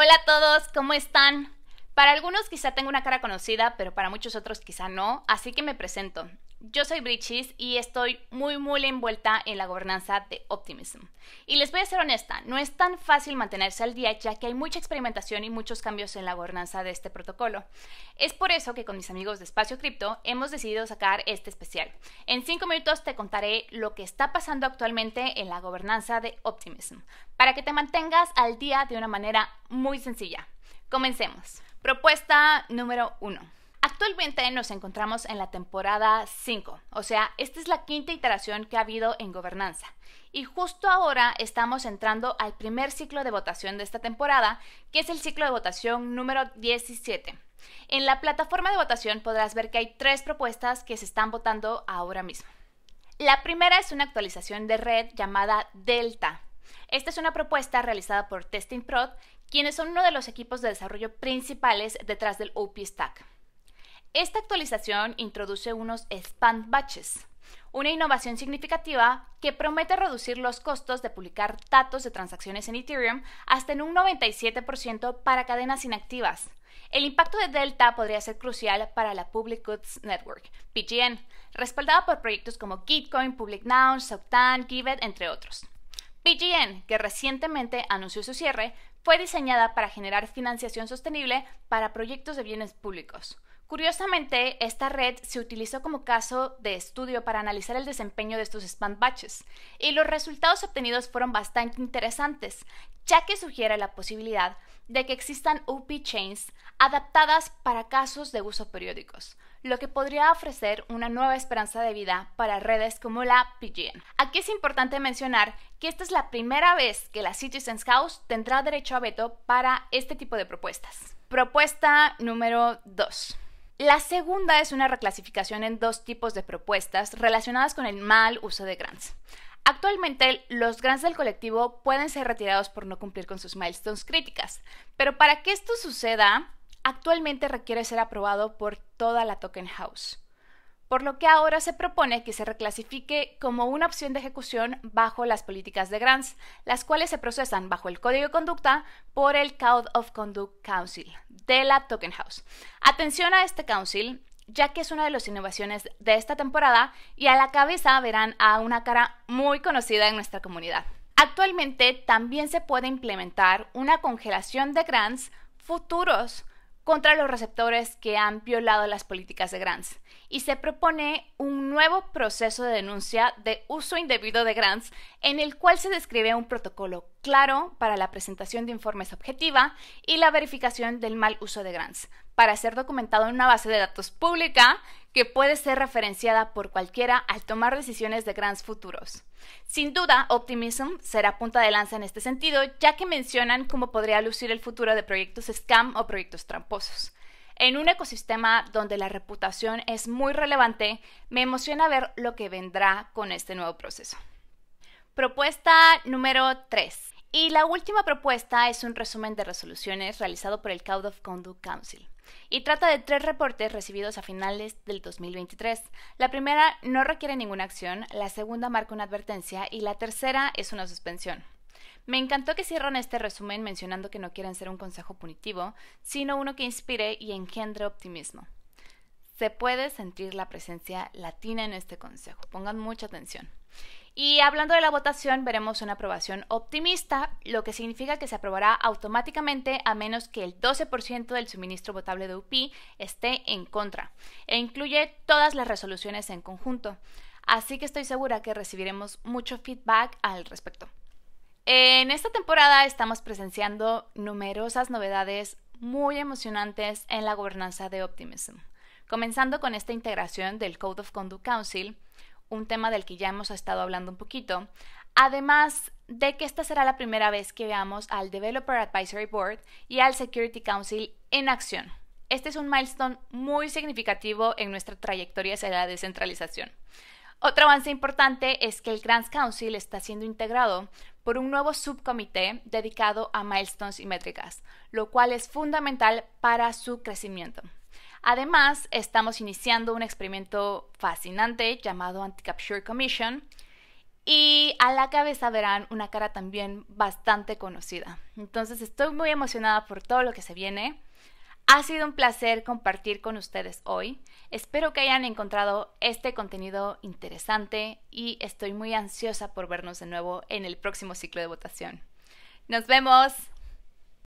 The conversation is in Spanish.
Hola a todos, ¿cómo están? Para algunos quizá tengo una cara conocida, pero para muchos otros quizá no, así que me presento. Yo soy Bridges y estoy muy muy envuelta en la gobernanza de Optimism. Y les voy a ser honesta, no es tan fácil mantenerse al día ya que hay mucha experimentación y muchos cambios en la gobernanza de este protocolo. Es por eso que con mis amigos de Espacio Cripto hemos decidido sacar este especial. En 5 minutos te contaré lo que está pasando actualmente en la gobernanza de Optimism, para que te mantengas al día de una manera muy sencilla. Comencemos. Propuesta número 1. Actualmente nos encontramos en la temporada 5, o sea, esta es la quinta iteración que ha habido en gobernanza. Y justo ahora estamos entrando al primer ciclo de votación de esta temporada, que es el ciclo de votación número 17. En la plataforma de votación podrás ver que hay tres propuestas que se están votando ahora mismo. La primera es una actualización de red llamada Delta, esta es una propuesta realizada por Testing Prod, quienes son uno de los equipos de desarrollo principales detrás del OP Stack. Esta actualización introduce unos Span batches, una innovación significativa que promete reducir los costos de publicar datos de transacciones en Ethereum hasta en un 97% para cadenas inactivas. El impacto de Delta podría ser crucial para la Public Goods Network, PGN, respaldada por proyectos como Gitcoin, Public Nouns, Octane, Givet, entre otros. PGN, que recientemente anunció su cierre, fue diseñada para generar financiación sostenible para proyectos de bienes públicos. Curiosamente, esta red se utilizó como caso de estudio para analizar el desempeño de estos spam batches, y los resultados obtenidos fueron bastante interesantes, ya que sugiere la posibilidad de que existan up chains adaptadas para casos de uso periódicos, lo que podría ofrecer una nueva esperanza de vida para redes como la PGN. Aquí es importante mencionar que esta es la primera vez que la Citizens House tendrá derecho a veto para este tipo de propuestas. Propuesta número 2. La segunda es una reclasificación en dos tipos de propuestas relacionadas con el mal uso de grants. Actualmente los grants del colectivo pueden ser retirados por no cumplir con sus milestones críticas, pero para que esto suceda, actualmente requiere ser aprobado por toda la token house, por lo que ahora se propone que se reclasifique como una opción de ejecución bajo las políticas de grants, las cuales se procesan bajo el código de conducta por el Code of Conduct Council de la token house. Atención a este council, ya que es una de las innovaciones de esta temporada y a la cabeza verán a una cara muy conocida en nuestra comunidad. Actualmente también se puede implementar una congelación de grants futuros contra los receptores que han violado las políticas de grants y se propone un nuevo proceso de denuncia de uso indebido de grants en el cual se describe un protocolo claro para la presentación de informes objetiva y la verificación del mal uso de grants, para ser documentado en una base de datos pública que puede ser referenciada por cualquiera al tomar decisiones de grants futuros. Sin duda, Optimism será punta de lanza en este sentido, ya que mencionan cómo podría lucir el futuro de proyectos scam o proyectos tramposos. En un ecosistema donde la reputación es muy relevante, me emociona ver lo que vendrá con este nuevo proceso. Propuesta número 3 y la última propuesta es un resumen de resoluciones realizado por el Code of Conduct Council y trata de tres reportes recibidos a finales del 2023. La primera no requiere ninguna acción, la segunda marca una advertencia y la tercera es una suspensión. Me encantó que cierran este resumen mencionando que no quieren ser un consejo punitivo, sino uno que inspire y engendre optimismo. Se puede sentir la presencia latina en este consejo. Pongan mucha atención. Y hablando de la votación, veremos una aprobación optimista, lo que significa que se aprobará automáticamente a menos que el 12% del suministro votable de UPI esté en contra, e incluye todas las resoluciones en conjunto. Así que estoy segura que recibiremos mucho feedback al respecto. En esta temporada estamos presenciando numerosas novedades muy emocionantes en la gobernanza de Optimism, comenzando con esta integración del Code of Conduct Council, un tema del que ya hemos estado hablando un poquito. Además de que esta será la primera vez que veamos al Developer Advisory Board y al Security Council en acción. Este es un milestone muy significativo en nuestra trayectoria hacia la descentralización. Otro avance importante es que el Grants Council está siendo integrado por un nuevo subcomité dedicado a milestones y métricas, lo cual es fundamental para su crecimiento. Además, estamos iniciando un experimento fascinante llamado Anti-Capture Commission y a la cabeza verán una cara también bastante conocida. Entonces estoy muy emocionada por todo lo que se viene. Ha sido un placer compartir con ustedes hoy. Espero que hayan encontrado este contenido interesante y estoy muy ansiosa por vernos de nuevo en el próximo ciclo de votación. Nos vemos.